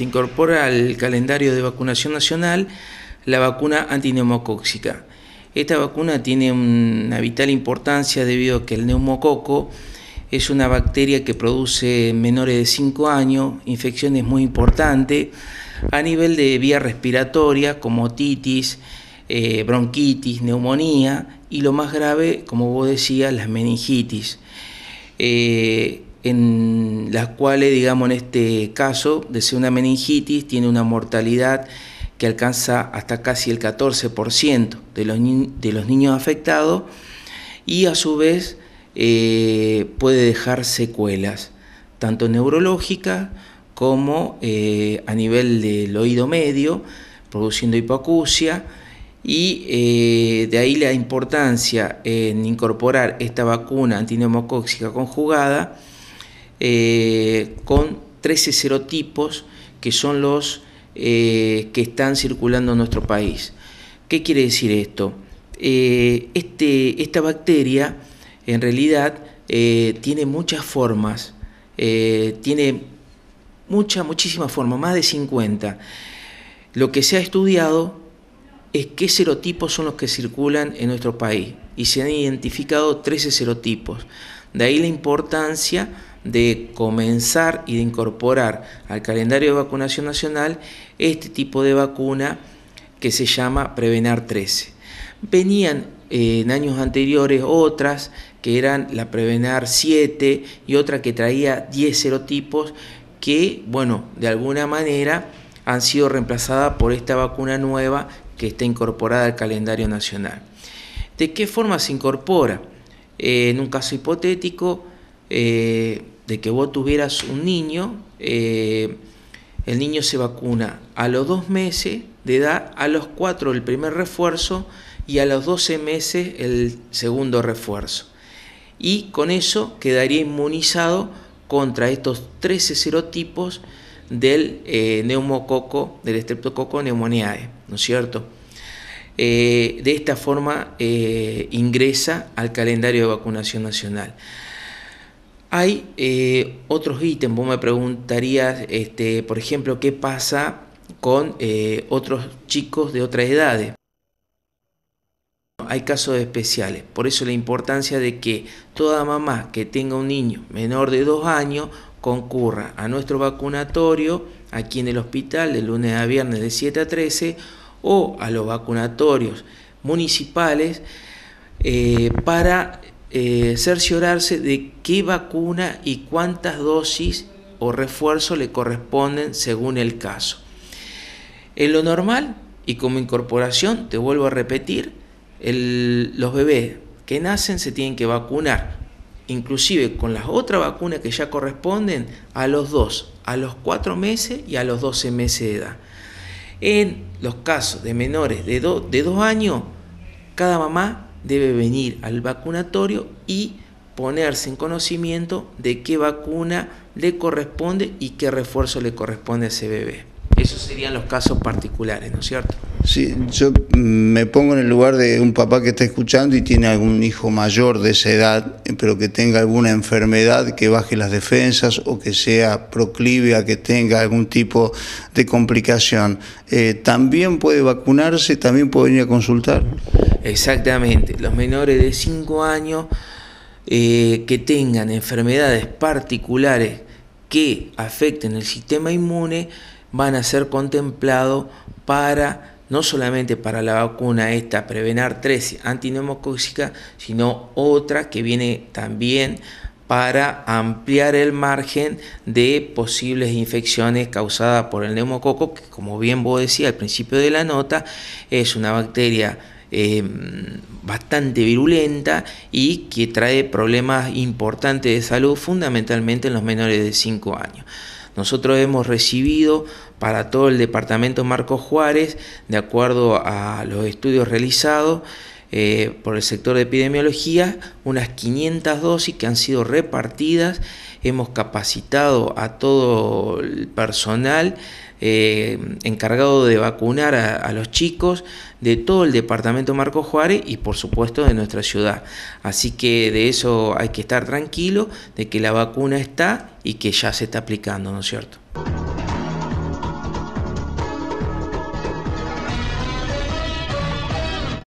Se incorpora al calendario de vacunación nacional la vacuna antineumocóxica. Esta vacuna tiene una vital importancia debido a que el neumococo es una bacteria que produce menores de 5 años infecciones muy importantes a nivel de vía respiratoria como otitis, eh, bronquitis, neumonía y lo más grave, como vos decías, las meningitis. Eh, en las cuales, digamos, en este caso, de ser una meningitis, tiene una mortalidad que alcanza hasta casi el 14% de los, niños afectados y a su vez eh, puede dejar secuelas, tanto neurológicas como eh, a nivel del oído medio, produciendo hipoacusia, y eh, de ahí la importancia en incorporar esta vacuna antineumocóxica conjugada eh, con 13 serotipos que son los eh, que están circulando en nuestro país. ¿Qué quiere decir esto? Eh, este, esta bacteria en realidad tiene muchas formas, tiene mucha, muchísimas formas, más de 50. Lo que se ha estudiado es qué serotipos son los que circulan en nuestro país y se han identificado 13 serotipos. De ahí la importancia de comenzar y de incorporar al calendario de vacunación nacional este tipo de vacuna que se llama Prevenar 13. Venían eh, en años anteriores otras que eran la Prevenar 7 y otra que traía 10 serotipos que, bueno, de alguna manera han sido reemplazadas por esta vacuna nueva que está incorporada al calendario nacional. ¿De qué forma se incorpora? Eh, en un caso hipotético, eh, de que vos tuvieras un niño, eh, el niño se vacuna a los dos meses de edad, a los cuatro el primer refuerzo y a los 12 meses el segundo refuerzo. Y con eso quedaría inmunizado contra estos 13 serotipos del eh, neumococo, del streptococo pneumoniae, ¿no es cierto? de esta forma ingresa al calendario de vacunación nacional. Hay eh, otros ítems, vos me preguntarías, este, por ejemplo, qué pasa con eh, otros chicos de otras edades. Hay casos especiales, por eso la importancia de que toda mamá que tenga un niño menor de dos años concurra a nuestro vacunatorio aquí en el hospital de lunes a viernes de 7 a 13 o a los vacunatorios municipales eh, para eh, cerciorarse de qué vacuna y cuántas dosis o refuerzo le corresponden según el caso. En lo normal y como incorporación, te vuelvo a repetir, los bebés que nacen se tienen que vacunar, inclusive con las otras vacunas que ya corresponden a los dos a los 4 meses y a los 12 meses de edad. En los casos de menores de 2 años, cada mamá debe venir al vacunatorio y ponerse en conocimiento de qué vacuna le corresponde y qué refuerzo le corresponde a ese bebé. Esos serían los casos particulares, ¿no es cierto? Sí, yo mm, me pongo en el lugar de un papá que está escuchando y tiene algún hijo mayor de esa edad, pero que tenga alguna enfermedad que baje las defensas o que sea proclive a que tenga algún tipo de complicación. Eh, también puede vacunarse, también puede venir a consultar. Exactamente, los menores de 5 años eh, que tengan enfermedades particulares que afecten el sistema inmune van a ser contemplados para no solamente para la vacuna esta Prevenar 13 antineumocócica, sino otra que viene también para ampliar el margen de posibles infecciones causadas por el neumococo, que como bien vos decías al principio de la nota, es una bacteria Em, bastante virulenta y que trae problemas importantes de salud, fundamentalmente en los menores de 5 años. Nosotros hemos recibido para todo el departamento Marcos Juárez, de acuerdo a los estudios realizados, eh, por el sector de epidemiología, unas 500 dosis que han sido repartidas. Hemos capacitado a todo el personal eh, encargado de vacunar a, a, los chicos de todo el departamento Marco Juárez y por supuesto de nuestra ciudad. Así que de eso hay que estar tranquilo, de que la vacuna está y que ya se está aplicando, ¿no es cierto?